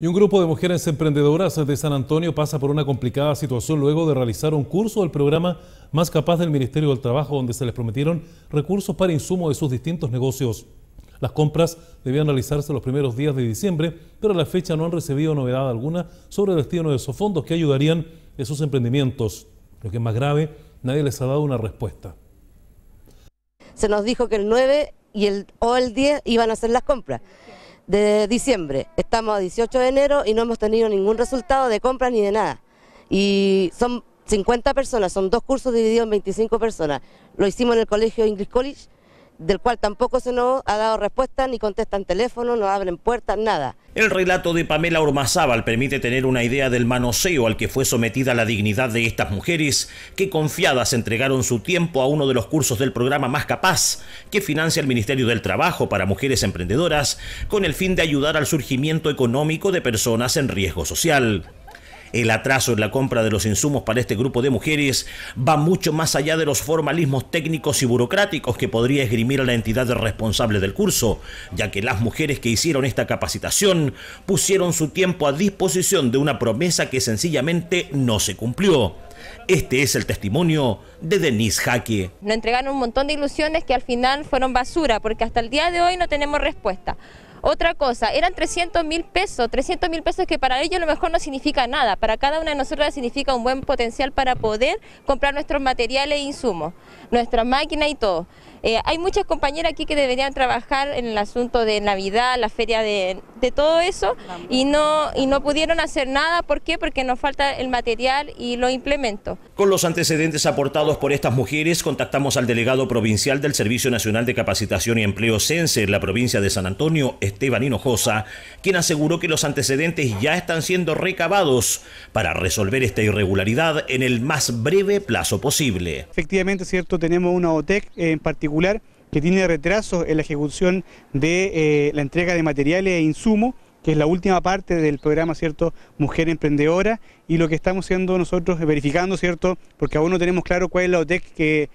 Y un grupo de mujeres emprendedoras de San Antonio pasa por una complicada situación luego de realizar un curso del programa Más Capaz del Ministerio del Trabajo, donde se les prometieron recursos para insumo de sus distintos negocios. Las compras debían realizarse los primeros días de diciembre, pero a la fecha no han recibido novedad alguna sobre el destino de esos fondos que ayudarían en sus emprendimientos. Lo que es más grave, nadie les ha dado una respuesta. Se nos dijo que el 9 y el, o el 10 iban a hacer las compras de diciembre. Estamos a 18 de enero y no hemos tenido ningún resultado de compras ni de nada. Y son 50 personas, son dos cursos divididos en 25 personas. Lo hicimos en el colegio English College del cual tampoco se nos ha dado respuesta, ni contestan teléfono, no abren puertas, nada. El relato de Pamela Ormazábal permite tener una idea del manoseo al que fue sometida la dignidad de estas mujeres, que confiadas entregaron su tiempo a uno de los cursos del programa Más Capaz, que financia el Ministerio del Trabajo para mujeres emprendedoras, con el fin de ayudar al surgimiento económico de personas en riesgo social. El atraso en la compra de los insumos para este grupo de mujeres va mucho más allá de los formalismos técnicos y burocráticos que podría esgrimir a la entidad responsable del curso, ya que las mujeres que hicieron esta capacitación pusieron su tiempo a disposición de una promesa que sencillamente no se cumplió. Este es el testimonio de Denise Jaque. Nos entregaron un montón de ilusiones que al final fueron basura, porque hasta el día de hoy no tenemos respuesta. Otra cosa, eran 300 mil pesos, 300 mil pesos que para ellos a lo mejor no significa nada, para cada una de nosotras significa un buen potencial para poder comprar nuestros materiales e insumos, nuestras máquinas y todo. Eh, hay muchas compañeras aquí que deberían trabajar en el asunto de Navidad, la feria de, todo eso y no, y no pudieron hacer nada. ¿Por qué? Porque nos falta el material y lo implemento. Con los antecedentes aportados por estas mujeres, contactamos al delegado provincial del Servicio Nacional de Capacitación y Empleo, CENSE, en la provincia de San Antonio, Esteban Hinojosa, quien aseguró que los antecedentes ya están siendo recabados para resolver esta irregularidad en el más breve plazo posible. Efectivamente, cierto, tenemos una OTEC en particular que tiene retrasos en la ejecución de eh, la entrega de materiales e insumos que es la última parte del programa, ¿cierto?, Mujer Emprendedora, y lo que estamos haciendo nosotros, verificando, ¿cierto?, porque aún no tenemos claro cuál es la OTEC que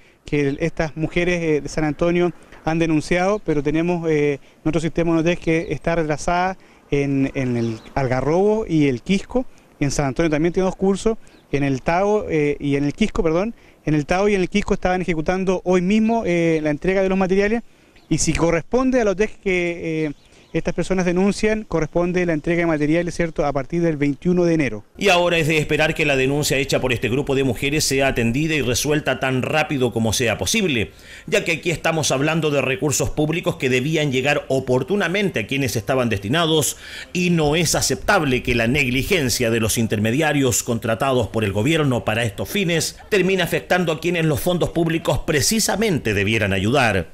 estas mujeres eh, de San Antonio han denunciado, pero tenemos eh, nuestro sistema de que está retrasada en, el Algarrobo y el Quisco, en San Antonio también tiene dos cursos, en el Tao eh, y en el Quisco, perdón, en el Tao y en el Quisco estaban ejecutando hoy mismo eh, la entrega de los materiales y si corresponde a los DES que estas personas denuncian, corresponde la entrega de materiales, ¿cierto?, a partir del 21 de enero. Y ahora es de esperar que la denuncia hecha por este grupo de mujeres sea atendida y resuelta tan rápido como sea posible, ya que aquí estamos hablando de recursos públicos que debían llegar oportunamente a quienes estaban destinados y no es aceptable que la negligencia de los intermediarios contratados por el gobierno para estos fines termine afectando a quienes los fondos públicos precisamente debieran ayudar.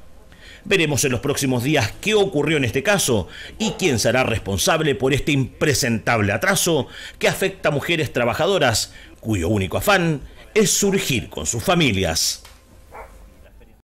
Veremos en los próximos días qué ocurrió en este caso y quién será responsable por este impresentable atraso que afecta a mujeres trabajadoras cuyo único afán es surgir con sus familias.